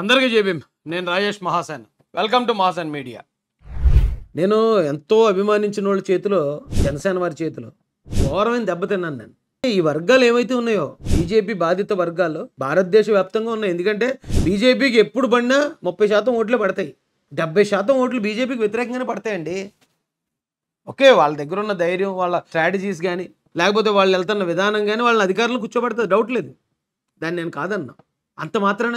అందరికీ జేబీం నేను Rajesh Mahasen welcome to Mahasen media నేను ఎంతో అభిమానించిన వాళ్ళ చేతిలో జనసేన వారి చేతిలో ఘోరమైన దెబ్బతిన్నాను నేను ఈ వర్గాలు ఏమైతే ఉన్నాయో బీజేపీ బాధిత వర్గాలు భారతదేశ వ్యాప్తంగా ఉన్నాయి ఎందుకంటే బీజేపీకి ఎప్పుడు పడినా ముప్పై శాతం ఓట్లే పడతాయి డెబ్బై శాతం ఓట్లు బీజేపీకి వ్యతిరేకంగానే పడతాయండి ఓకే వాళ్ళ దగ్గర ఉన్న ధైర్యం వాళ్ళ స్ట్రాటజీస్ కానీ లేకపోతే వాళ్ళు వెళ్తున్న విధానం కానీ వాళ్ళని అధికారులు కూర్చోబెడతారు డౌట్ లేదు దాన్ని నేను కాదన్నా అంత మాత్రాన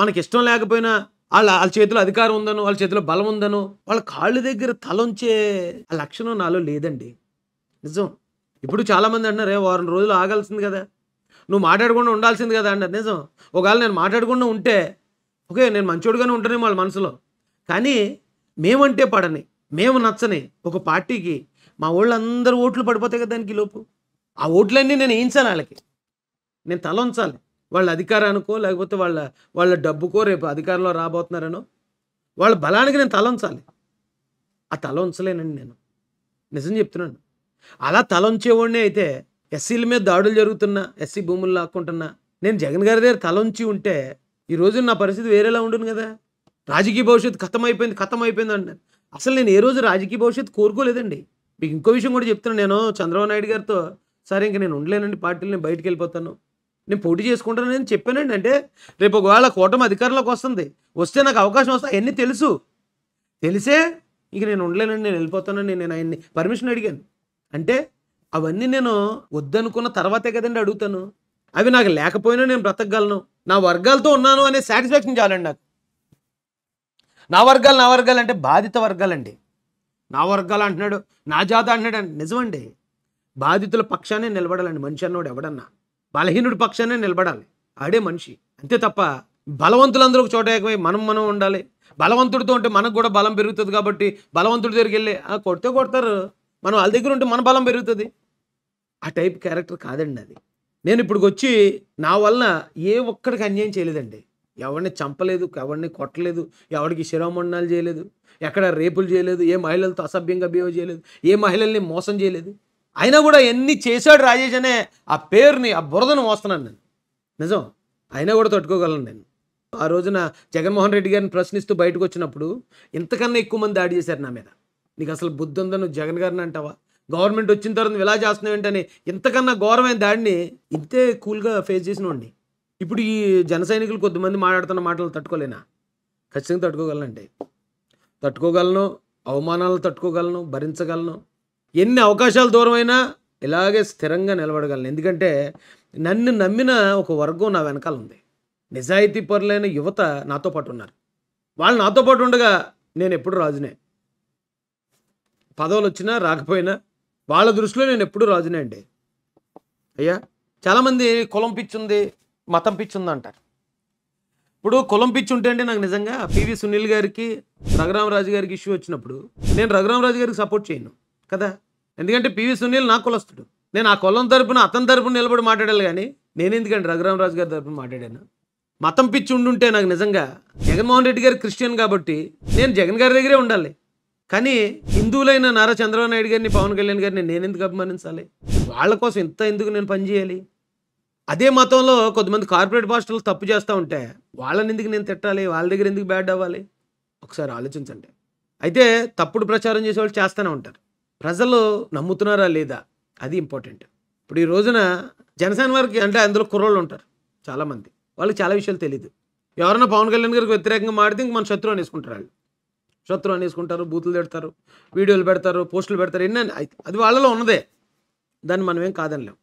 మనకి ఇష్టం లేకపోయినా వాళ్ళ వాళ్ళ చేతిలో అధికారం ఉందను వాళ్ళ చేతిలో బలం ఉందను వాళ్ళ కాళ్ళు దగ్గర తలొంచే ఆ లక్షణం నాలో లేదండి నిజం ఇప్పుడు చాలామంది అంటున్నారు వారం రోజులు ఆగాల్సింది కదా నువ్వు మాట్లాడకుండా ఉండాల్సింది కదా అన్నారు నిజం ఒకవేళ నేను మాట్లాడకుండా ఉంటే ఓకే నేను మంచోడుగానే ఉంటాను వాళ్ళ మనసులో కానీ మేమంటే పడని మేము నచ్చని ఒక పార్టీకి మా వాళ్ళందరూ ఓట్లు పడిపోతాయి కదా దానికి లోపు ఆ ఓట్లన్నీ నేను వేయించాలి వాళ్ళకి నేను తల ఉంచాలి వాళ్ళ అధికారానికో లేకపోతే వాళ్ళ వాళ్ళ డబ్బుకో రేపు అధికారంలో రాబోతున్నారనో వాళ్ళ బలానికి నేను తల ఉంచాలి ఆ తల ఉంచలేనండి నేను నిజం చెప్తున్నాను అలా తల ఉంచేవాడిని అయితే ఎస్సీల మీద దాడులు జరుగుతున్నా ఎస్సీ భూములు లాక్కుంటున్నా నేను జగన్ గారి దగ్గర తల ఉంచి ఉంటే ఈ రోజు నా పరిస్థితి వేరేలా ఉంటుంది కదా రాజకీయ భవిష్యత్తు ఖతం అయిపోయింది ఖతం అయిపోయింది అండి అసలు నేను ఏ రోజు రాజకీయ భవిష్యత్తు కోరుకోలేదండి మీకు ఇంకో విషయం కూడా చెప్తున్నాను నేను చంద్రబాబు నాయుడు గారితో సరే ఇంక నేను ఉండలేనండి పార్టీలు నేను బయటకు వెళ్ళిపోతాను నేను పోటీ చేసుకుంటాను నేను చెప్పానండి అంటే రేపు ఒకవేళ కూటమి అధికారంలోకి వస్తుంది వస్తే నాకు అవకాశం వస్తా అవన్నీ తెలుసు తెలిసే ఇంక నేను ఉండలేనండి నేను వెళ్ళిపోతానని నేను ఆయన్ని పర్మిషన్ అడిగాను అంటే అవన్నీ నేను వద్దనుకున్న తర్వాతే కదండి అడుగుతాను అవి నాకు లేకపోయినా నేను బ్రతకగలను నా వర్గాలతో ఉన్నాను అనే సాటిస్ఫాక్షన్ చాలండి నాకు నా వర్గాలు నా వర్గాలు అంటే బాధిత వర్గాలండి నా వర్గాలు అంటున్నాడు నా జాత అంటున్నాడు నిజమండి బాధితుల పక్షాన్ని నిలబడాలండి మనిషి అన్నాడు ఎవడన్నా బలహీనుడి పక్షానే నిలబడాలి ఆడే మనిషి అంతే తప్ప బలవంతులందరూ ఒక చోట ఏకమై మనం మనం ఉండాలి బలవంతుడితో ఉంటే మనకు కూడా బలం పెరుగుతుంది కాబట్టి బలవంతుడి దగ్గరికి వెళ్ళి కొడితే కొడతారు మనం వాళ్ళ దగ్గర ఉంటే మన బలం పెరుగుతుంది ఆ టైప్ క్యారెక్టర్ కాదండి అది నేను ఇప్పుడు వచ్చి నా వలన ఏ ఒక్కడికి అన్యాయం చేయలేదండి ఎవరిని చంపలేదు ఎవరిని కొట్టలేదు ఎవరికి శిరోమండనాలు చేయలేదు ఎక్కడ రేపులు చేయలేదు ఏ మహిళలతో అసభ్యంగా బిహేవ్ చేయలేదు ఏ మహిళల్ని మోసం చేయలేదు అయినా కూడా ఎన్ని చేశాడు రాజేష్ అనే ఆ పేరుని ఆ బురదను మోస్తున్నాను నేను నిజం అయినా కూడా తట్టుకోగలను నేను ఆ రోజున జగన్మోహన్ రెడ్డి గారిని ప్రశ్నిస్తూ బయటకు వచ్చినప్పుడు ఇంతకన్నా ఎక్కువ మంది దాడి చేశారు నా మీద నీకు అసలు బుద్ధి ఉందా నువ్వు జగన్ గారిని అంటావా గవర్నమెంట్ వచ్చిన తర్వాత ఇలా చేస్తున్నావు ఏంటని ఇంతకన్నా ఘోరమైన దాడిని ఇంతే కూల్గా ఫేస్ చేసినవాడిని ఇప్పుడు ఈ జన సైనికులు కొద్దిమంది మాట్లాడుతున్న మాటలు తట్టుకోలేనా ఖచ్చితంగా తట్టుకోగలనండి తట్టుకోగలను అవమానాలు తట్టుకోగలను భరించగలను ఎన్ని అవకాశాలు దూరమైనా ఇలాగే స్థిరంగా నిలబడగలను ఎందుకంటే నన్ను నమ్మిన ఒక వర్గం నా వెనకాల ఉంది నిజాయితీ పరులైన యువత నాతో పాటు ఉన్నారు వాళ్ళు నాతో పాటు ఉండగా నేను ఎప్పుడు రాజునే పదవులు వచ్చినా రాకపోయినా వాళ్ళ దృష్టిలో నేను ఎప్పుడు రాజునే అండి అయ్యా చాలామంది కులం పిచ్చుంది మతం పిచ్చుంది అంటారు ఇప్పుడు కులం పిచ్చి ఉంటే అంటే నాకు నిజంగా పివి సునీల్ గారికి రఘురామరాజు గారికి ఇష్యూ వచ్చినప్పుడు నేను రఘురామరాజు గారికి సపోర్ట్ చేయను కదా ఎందుకంటే పివి సునీల్ నా కులస్తుడు నేను ఆ కులం తరపున అతని తరపున నిలబడి మాట్లాడాలి కానీ నేను ఎందుకంటే రఘురామరాజు గారి తరపున మాట్లాడాను మతం పిచ్చి ఉండుంటే నాకు నిజంగా జగన్మోహన్ రెడ్డి గారు క్రిస్టియన్ కాబట్టి నేను జగన్ గారి దగ్గరే ఉండాలి కానీ హిందువులైన నారా చంద్రబాబు నాయుడు గారిని పవన్ కళ్యాణ్ గారిని నేను ఎందుకు అభిమానించాలి వాళ్ళ కోసం ఇంత ఎందుకు నేను పనిచేయాలి అదే మతంలో కొంతమంది కార్పొరేట్ పాస్టర్లు తప్పు చేస్తూ ఉంటే వాళ్ళని ఎందుకు నేను తిట్టాలి వాళ్ళ దగ్గర ఎందుకు బ్యాడ్ అవ్వాలి ఒకసారి ఆలోచించండి అయితే తప్పుడు ప్రచారం చేసేవాళ్ళు చేస్తూనే ఉంటారు ప్రజలు నమ్ముతున్నారా లేదా అది ఇంపార్టెంట్ ఇప్పుడు ఈ రోజున జనసేన వారికి అంటే అందులో కుర్రోళ్ళు ఉంటారు చాలామంది వాళ్ళకి చాలా విషయాలు తెలియదు ఎవరైనా పవన్ కళ్యాణ్ గారికి వ్యతిరేకంగా మాడితే ఇంక మన శత్రువు అనేసుకుంటారు వాళ్ళు శత్రువు అనేసుకుంటారు బూతులు పెడతారు వీడియోలు పెడతారు పోస్టులు పెడతారు ఎన్ని అది వాళ్ళలో ఉన్నదే దాన్ని మనం ఏం కాదనిలేం